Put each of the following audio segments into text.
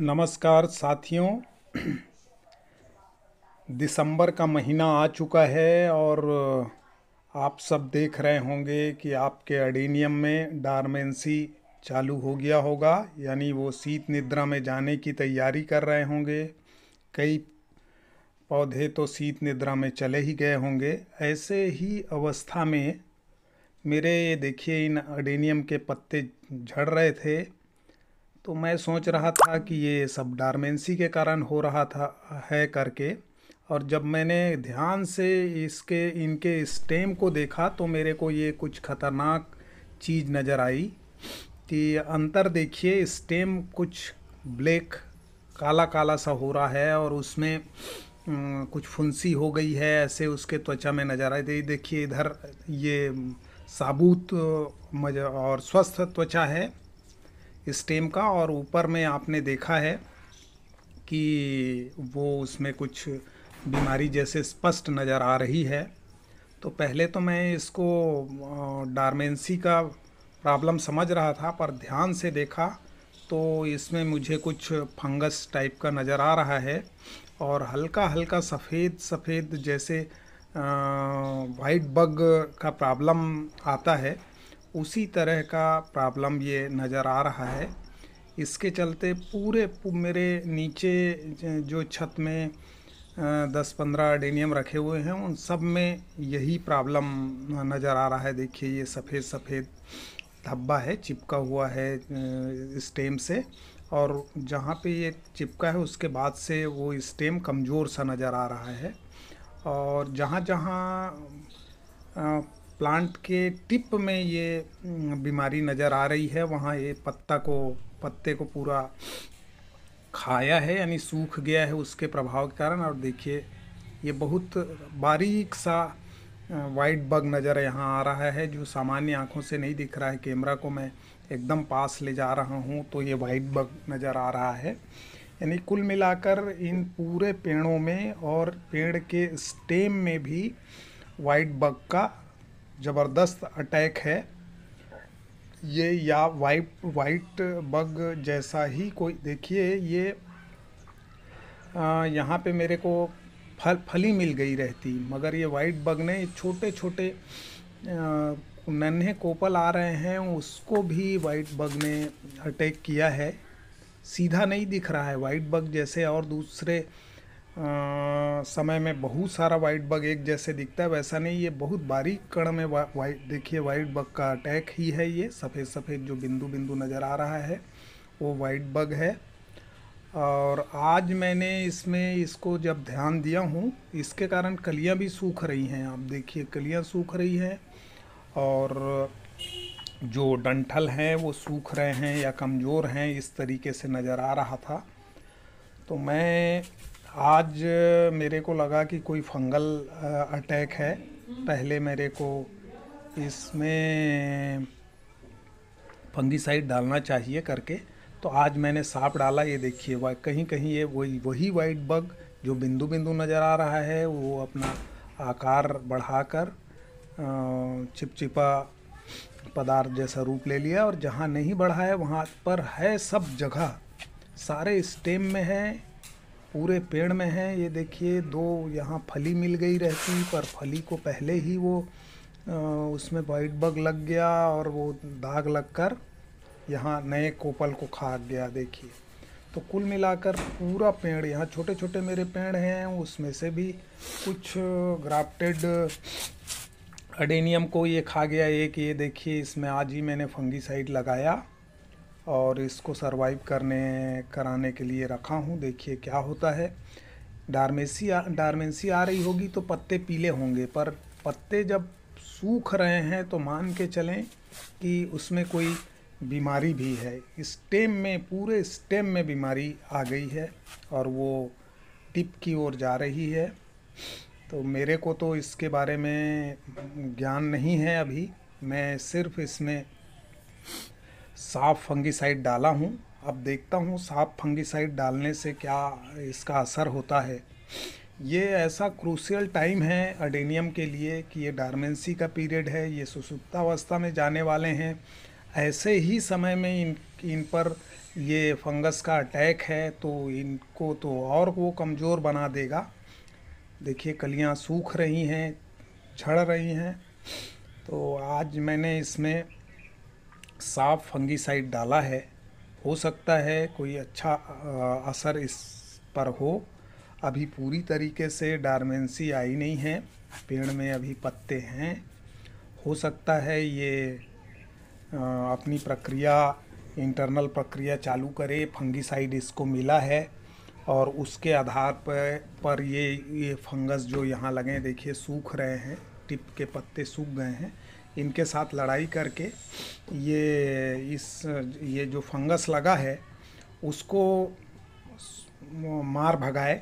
नमस्कार साथियों दिसंबर का महीना आ चुका है और आप सब देख रहे होंगे कि आपके अडीनियम में डारमेंसी चालू हो गया होगा यानी वो शीत निद्रा में जाने की तैयारी कर रहे होंगे कई पौधे तो शीत निद्रा में चले ही गए होंगे ऐसे ही अवस्था में मेरे ये देखिए इन अडेनियम के पत्ते झड़ रहे थे तो मैं सोच रहा था कि ये सब डारमेंसी के कारण हो रहा था है करके और जब मैंने ध्यान से इसके इनके स्टेम को देखा तो मेरे को ये कुछ ख़तरनाक चीज़ नज़र आई कि अंतर देखिए स्टेम कुछ ब्लैक काला काला सा हो रहा है और उसमें कुछ फुंसी हो गई है ऐसे उसके त्वचा में नज़र आई थी देखिए इधर ये साबुत और स्वस्थ त्वचा है स्टेम का और ऊपर में आपने देखा है कि वो उसमें कुछ बीमारी जैसे स्पष्ट नज़र आ रही है तो पहले तो मैं इसको डारमेंसी का प्रॉब्लम समझ रहा था पर ध्यान से देखा तो इसमें मुझे कुछ फंगस टाइप का नज़र आ रहा है और हल्का हल्का सफ़ेद सफ़ेद जैसे वाइट बग का प्रॉब्लम आता है उसी तरह का प्रॉब्लम ये नज़र आ रहा है इसके चलते पूरे मेरे नीचे जो छत में दस पंद्रह डेनियम रखे हुए हैं उन सब में यही प्रॉब्लम नज़र आ रहा है देखिए ये सफ़ेद सफ़ेद धब्बा है चिपका हुआ है स्टेम से और जहाँ पे ये चिपका है उसके बाद से वो स्टेम कमज़ोर सा नज़र आ रहा है और जहाँ जहाँ प्लांट के टिप में ये बीमारी नज़र आ रही है वहाँ ये पत्ता को पत्ते को पूरा खाया है यानी सूख गया है उसके प्रभाव के कारण और देखिए ये बहुत बारीक सा वाइट बग नज़र यहाँ आ रहा है जो सामान्य आँखों से नहीं दिख रहा है कैमरा को मैं एकदम पास ले जा रहा हूँ तो ये वाइट बग नज़र आ रहा है यानी कुल मिलाकर इन पूरे पेड़ों में और पेड़ के स्टेम में भी वाइट बग का ज़बरदस्त अटैक है ये या वाइट वाइट बग जैसा ही कोई देखिए ये यहाँ पे मेरे को फल फली मिल गई रहती मगर ये वाइट बग ने छोटे छोटे नन्हे कोपल आ रहे हैं उसको भी वाइट बग ने अटैक किया है सीधा नहीं दिख रहा है वाइट बग जैसे और दूसरे समय में बहुत सारा वाइट बग एक जैसे दिखता है वैसा नहीं ये बहुत बारीक कण में वा, वाइट देखिए वाइट बग का अटैक ही है ये सफ़ेद सफ़ेद जो बिंदु बिंदु नज़र आ रहा है वो वाइट बग है और आज मैंने इसमें इसको जब ध्यान दिया हूँ इसके कारण कलियाँ भी सूख रही हैं आप देखिए कलियाँ सूख रही हैं और जो डंठल हैं वो सूख रहे हैं या कमज़ोर हैं इस तरीके से नज़र आ रहा था तो मैं आज मेरे को लगा कि कोई फंगल अटैक है पहले मेरे को इसमें फंगीसाइड डालना चाहिए करके तो आज मैंने सांप डाला ये देखिए वह कहीं कहीं ये वही वही वाइट बग जो बिंदु बिंदु नज़र आ रहा है वो अपना आकार बढ़ाकर चिपचिपा पदार्थ जैसा रूप ले लिया और जहाँ नहीं बढ़ा है वहाँ पर है सब जगह सारे स्टेम में है पूरे पेड़ में है ये देखिए दो यहाँ फली मिल गई रहती पर फली को पहले ही वो उसमें वाइट बग लग गया और वो दाग लग कर यहाँ नए कोपल को खा गया देखिए तो कुल मिलाकर पूरा पेड़ यहाँ छोटे छोटे मेरे पेड़ हैं उसमें से भी कुछ ग्राफ्टेड अडेनियम को ये खा गया एक ये देखिए इसमें आज ही मैंने फंगीसाइड लगाया और इसको सरवाइव करने कराने के लिए रखा हूँ देखिए क्या होता है डारमेसी आ डारमेसी आ रही होगी तो पत्ते पीले होंगे पर पत्ते जब सूख रहे हैं तो मान के चलें कि उसमें कोई बीमारी भी है स्टेम में पूरे स्टेम में बीमारी आ गई है और वो टिप की ओर जा रही है तो मेरे को तो इसके बारे में ज्ञान नहीं है अभी मैं सिर्फ इसमें साफ फंगिसाइड डाला हूँ अब देखता हूँ साफ फंगिसाइड डालने से क्या इसका असर होता है ये ऐसा क्रूशियल टाइम है अडेनियम के लिए कि ये डारमेंसी का पीरियड है ये सुसुप्तावस्था में जाने वाले हैं ऐसे ही समय में इन इन पर ये फंगस का अटैक है तो इनको तो और वो कमज़ोर बना देगा देखिए कलियाँ सूख रही हैं झड़ रही हैं तो आज मैंने इसमें साफ फंगीसाइड डाला है हो सकता है कोई अच्छा असर इस पर हो अभी पूरी तरीके से डारमेंसी आई नहीं है पेड़ में अभी पत्ते हैं हो सकता है ये अपनी प्रक्रिया इंटरनल प्रक्रिया चालू करे फंगीसाइड इसको मिला है और उसके आधार पर पर ये ये फंगस जो यहाँ लगे देखिए सूख रहे हैं टिप के पत्ते सूख गए हैं इनके साथ लड़ाई करके ये इस ये जो फंगस लगा है उसको मार भगाए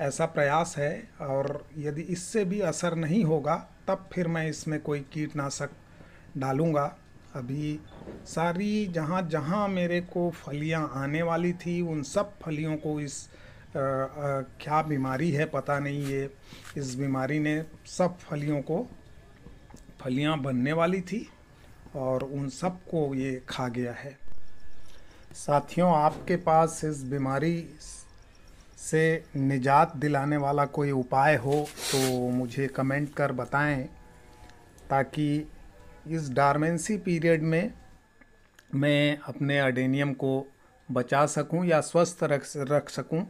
ऐसा प्रयास है और यदि इससे भी असर नहीं होगा तब फिर मैं इसमें कोई कीटनाशक डालूँगा अभी सारी जहाँ जहाँ मेरे को फलियाँ आने वाली थी उन सब फलियों को इस आ, आ, क्या बीमारी है पता नहीं ये इस बीमारी ने सब फलियों को फलियां बनने वाली थी और उन सबको ये खा गया है साथियों आपके पास इस बीमारी से निजात दिलाने वाला कोई उपाय हो तो मुझे कमेंट कर बताएं ताकि इस डारमेंसी पीरियड में मैं अपने अडेनियम को बचा सकूं या स्वस्थ रख रख सकूं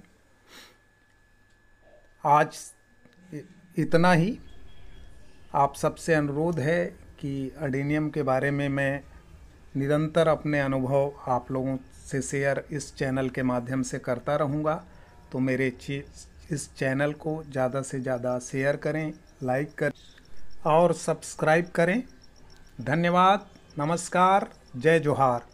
आज इतना ही आप सबसे अनुरोध है कि अडेनियम के बारे में मैं निरंतर अपने अनुभव आप लोगों से शेयर इस चैनल के माध्यम से करता रहूँगा तो मेरे इस चैनल को ज़्यादा से ज़्यादा शेयर करें लाइक करें और सब्सक्राइब करें धन्यवाद नमस्कार जय जोहार